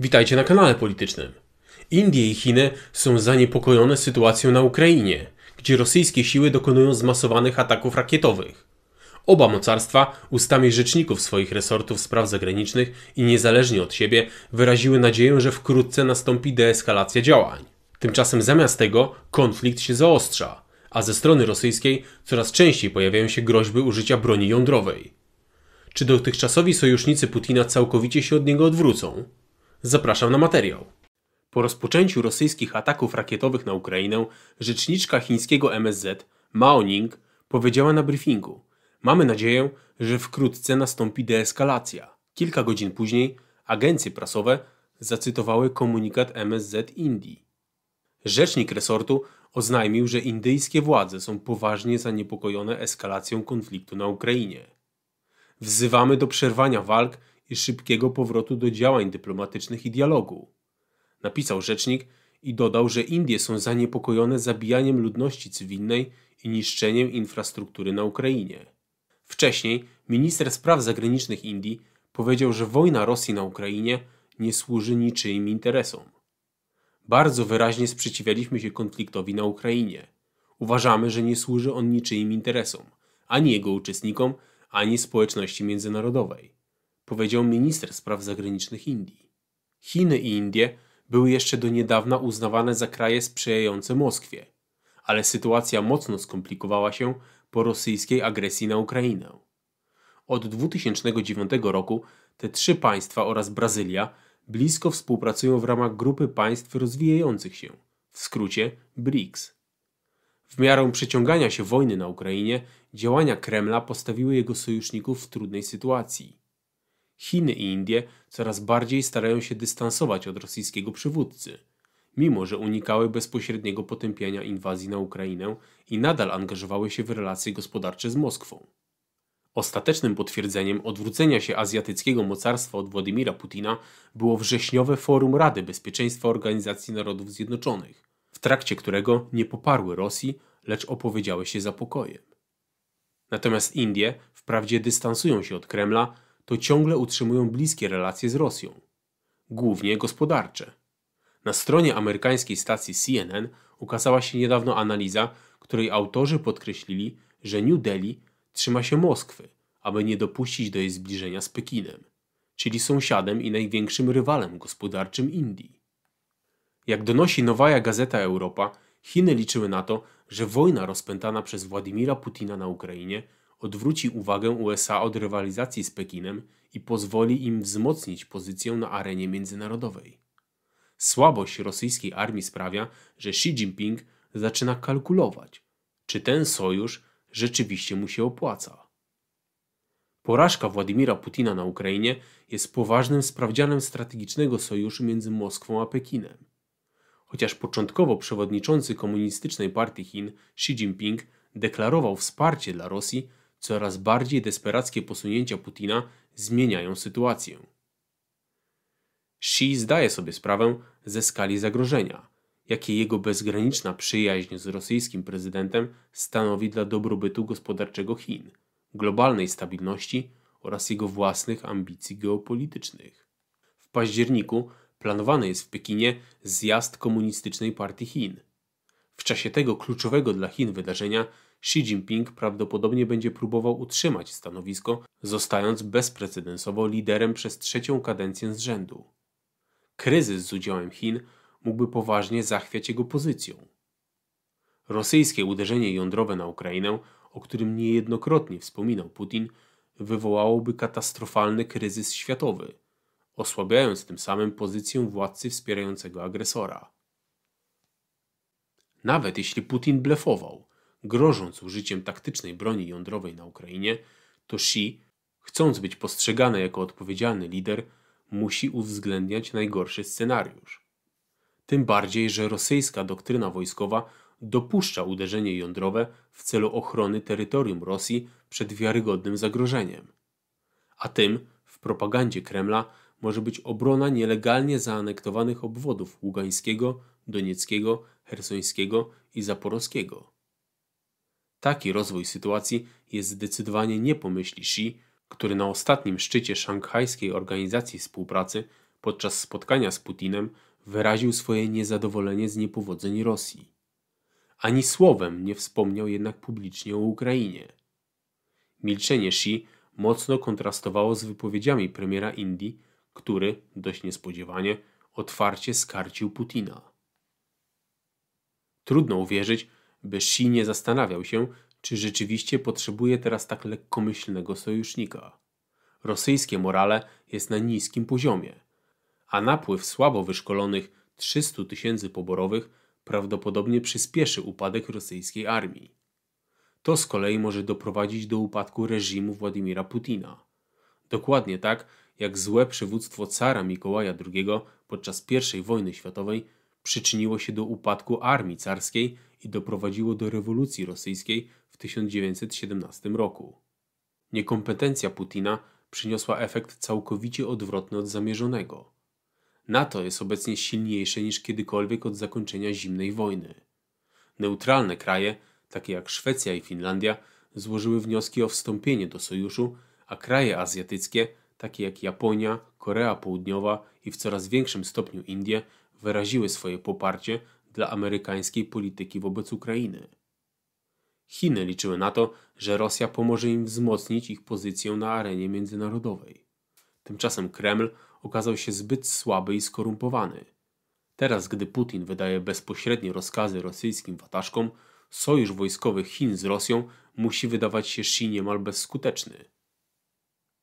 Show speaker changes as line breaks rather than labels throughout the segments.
Witajcie na kanale politycznym. Indie i Chiny są zaniepokojone sytuacją na Ukrainie, gdzie rosyjskie siły dokonują zmasowanych ataków rakietowych. Oba mocarstwa ustami rzeczników swoich resortów spraw zagranicznych i niezależnie od siebie wyraziły nadzieję, że wkrótce nastąpi deeskalacja działań. Tymczasem zamiast tego konflikt się zaostrza, a ze strony rosyjskiej coraz częściej pojawiają się groźby użycia broni jądrowej. Czy dotychczasowi sojusznicy Putina całkowicie się od niego odwrócą? Zapraszam na materiał. Po rozpoczęciu rosyjskich ataków rakietowych na Ukrainę, rzeczniczka chińskiego MSZ, Mao Ning, powiedziała na briefingu: Mamy nadzieję, że wkrótce nastąpi deeskalacja. Kilka godzin później agencje prasowe zacytowały komunikat MSZ Indii. Rzecznik resortu oznajmił, że indyjskie władze są poważnie zaniepokojone eskalacją konfliktu na Ukrainie. Wzywamy do przerwania walk i szybkiego powrotu do działań dyplomatycznych i dialogu. Napisał rzecznik i dodał, że Indie są zaniepokojone zabijaniem ludności cywilnej i niszczeniem infrastruktury na Ukrainie. Wcześniej minister spraw zagranicznych Indii powiedział, że wojna Rosji na Ukrainie nie służy niczyim interesom. Bardzo wyraźnie sprzeciwialiśmy się konfliktowi na Ukrainie. Uważamy, że nie służy on niczyim interesom, ani jego uczestnikom, ani społeczności międzynarodowej powiedział minister spraw zagranicznych Indii. Chiny i Indie były jeszcze do niedawna uznawane za kraje sprzyjające Moskwie, ale sytuacja mocno skomplikowała się po rosyjskiej agresji na Ukrainę. Od 2009 roku te trzy państwa oraz Brazylia blisko współpracują w ramach grupy państw rozwijających się, w skrócie BRICS. W miarę przeciągania się wojny na Ukrainie, działania Kremla postawiły jego sojuszników w trudnej sytuacji. Chiny i Indie coraz bardziej starają się dystansować od rosyjskiego przywódcy, mimo że unikały bezpośredniego potępienia inwazji na Ukrainę i nadal angażowały się w relacje gospodarcze z Moskwą. Ostatecznym potwierdzeniem odwrócenia się azjatyckiego mocarstwa od Władimira Putina było wrześniowe forum Rady Bezpieczeństwa Organizacji Narodów Zjednoczonych, w trakcie którego nie poparły Rosji, lecz opowiedziały się za pokojem. Natomiast Indie wprawdzie dystansują się od Kremla, to ciągle utrzymują bliskie relacje z Rosją, głównie gospodarcze. Na stronie amerykańskiej stacji CNN ukazała się niedawno analiza, której autorzy podkreślili, że New Delhi trzyma się Moskwy, aby nie dopuścić do jej zbliżenia z Pekinem, czyli sąsiadem i największym rywalem gospodarczym Indii. Jak donosi Nowaja Gazeta Europa, Chiny liczyły na to, że wojna rozpętana przez Władimira Putina na Ukrainie odwróci uwagę USA od rywalizacji z Pekinem i pozwoli im wzmocnić pozycję na arenie międzynarodowej. Słabość rosyjskiej armii sprawia, że Xi Jinping zaczyna kalkulować, czy ten sojusz rzeczywiście mu się opłaca. Porażka Władimira Putina na Ukrainie jest poważnym sprawdzianem strategicznego sojuszu między Moskwą a Pekinem. Chociaż początkowo przewodniczący Komunistycznej Partii Chin Xi Jinping deklarował wsparcie dla Rosji, coraz bardziej desperackie posunięcia Putina zmieniają sytuację. Xi zdaje sobie sprawę ze skali zagrożenia, jakie jego bezgraniczna przyjaźń z rosyjskim prezydentem stanowi dla dobrobytu gospodarczego Chin, globalnej stabilności oraz jego własnych ambicji geopolitycznych. W październiku planowany jest w Pekinie zjazd Komunistycznej Partii Chin, w czasie tego kluczowego dla Chin wydarzenia Xi Jinping prawdopodobnie będzie próbował utrzymać stanowisko, zostając bezprecedensowo liderem przez trzecią kadencję z rzędu. Kryzys z udziałem Chin mógłby poważnie zachwiać jego pozycją. Rosyjskie uderzenie jądrowe na Ukrainę, o którym niejednokrotnie wspominał Putin, wywołałoby katastrofalny kryzys światowy, osłabiając tym samym pozycję władcy wspierającego agresora. Nawet jeśli Putin blefował, grożąc użyciem taktycznej broni jądrowej na Ukrainie, to Xi, chcąc być postrzegany jako odpowiedzialny lider, musi uwzględniać najgorszy scenariusz. Tym bardziej, że rosyjska doktryna wojskowa dopuszcza uderzenie jądrowe w celu ochrony terytorium Rosji przed wiarygodnym zagrożeniem. A tym, w propagandzie Kremla, może być obrona nielegalnie zaanektowanych obwodów Ługańskiego, donieckiego, hersońskiego i zaporowskiego. Taki rozwój sytuacji jest zdecydowanie nie po myśli Xi, który na ostatnim szczycie Szanghajskiej Organizacji Współpracy podczas spotkania z Putinem wyraził swoje niezadowolenie z niepowodzeń Rosji. Ani słowem nie wspomniał jednak publicznie o Ukrainie. Milczenie Xi mocno kontrastowało z wypowiedziami premiera Indii, który, dość niespodziewanie, otwarcie skarcił Putina. Trudno uwierzyć, by Xi nie zastanawiał się, czy rzeczywiście potrzebuje teraz tak lekkomyślnego sojusznika. Rosyjskie morale jest na niskim poziomie, a napływ słabo wyszkolonych 300 tysięcy poborowych prawdopodobnie przyspieszy upadek rosyjskiej armii. To z kolei może doprowadzić do upadku reżimu Władimira Putina. Dokładnie tak, jak złe przywództwo cara Mikołaja II podczas I wojny światowej przyczyniło się do upadku armii carskiej i doprowadziło do rewolucji rosyjskiej w 1917 roku. Niekompetencja Putina przyniosła efekt całkowicie odwrotny od zamierzonego. NATO jest obecnie silniejsze niż kiedykolwiek od zakończenia zimnej wojny. Neutralne kraje, takie jak Szwecja i Finlandia, złożyły wnioski o wstąpienie do sojuszu, a kraje azjatyckie, takie jak Japonia, Korea Południowa i w coraz większym stopniu Indie, wyraziły swoje poparcie dla amerykańskiej polityki wobec Ukrainy. Chiny liczyły na to, że Rosja pomoże im wzmocnić ich pozycję na arenie międzynarodowej. Tymczasem Kreml okazał się zbyt słaby i skorumpowany. Teraz, gdy Putin wydaje bezpośrednie rozkazy rosyjskim watażkom, sojusz wojskowy Chin z Rosją musi wydawać się Xi niemal bezskuteczny.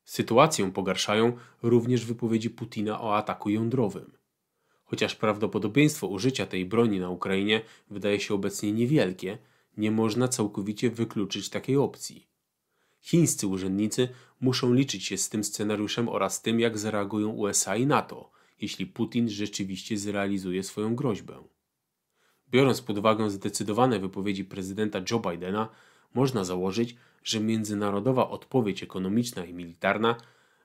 Sytuację pogarszają również wypowiedzi Putina o ataku jądrowym. Chociaż prawdopodobieństwo użycia tej broni na Ukrainie wydaje się obecnie niewielkie, nie można całkowicie wykluczyć takiej opcji. Chińscy urzędnicy muszą liczyć się z tym scenariuszem oraz tym, jak zareagują USA i NATO, jeśli Putin rzeczywiście zrealizuje swoją groźbę. Biorąc pod uwagę zdecydowane wypowiedzi prezydenta Joe Bidena, można założyć, że międzynarodowa odpowiedź ekonomiczna i militarna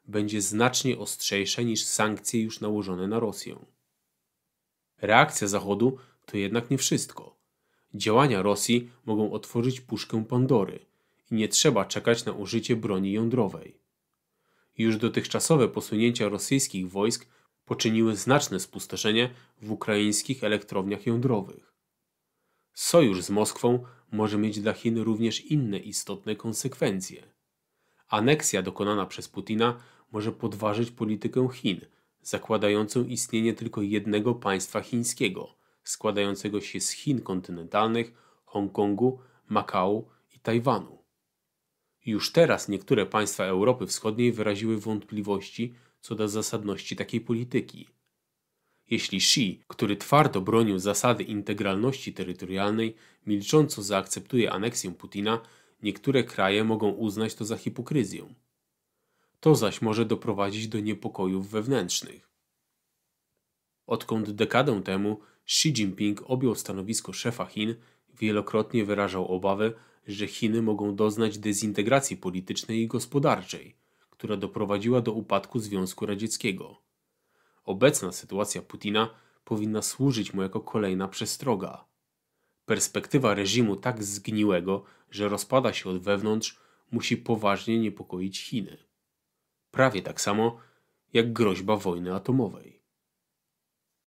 będzie znacznie ostrzejsza niż sankcje już nałożone na Rosję. Reakcja Zachodu to jednak nie wszystko. Działania Rosji mogą otworzyć puszkę Pandory i nie trzeba czekać na użycie broni jądrowej. Już dotychczasowe posunięcia rosyjskich wojsk poczyniły znaczne spustoszenie w ukraińskich elektrowniach jądrowych. Sojusz z Moskwą może mieć dla Chin również inne istotne konsekwencje. Aneksja dokonana przez Putina może podważyć politykę Chin – zakładającą istnienie tylko jednego państwa chińskiego, składającego się z Chin kontynentalnych, Hongkongu, Makao i Tajwanu. Już teraz niektóre państwa Europy Wschodniej wyraziły wątpliwości co do zasadności takiej polityki. Jeśli Xi, który twardo bronił zasady integralności terytorialnej, milcząco zaakceptuje aneksję Putina, niektóre kraje mogą uznać to za hipokryzję. To zaś może doprowadzić do niepokojów wewnętrznych. Odkąd dekadę temu Xi Jinping objął stanowisko szefa Chin, wielokrotnie wyrażał obawy, że Chiny mogą doznać dezintegracji politycznej i gospodarczej, która doprowadziła do upadku Związku Radzieckiego. Obecna sytuacja Putina powinna służyć mu jako kolejna przestroga. Perspektywa reżimu tak zgniłego, że rozpada się od wewnątrz, musi poważnie niepokoić Chiny prawie tak samo jak groźba wojny atomowej.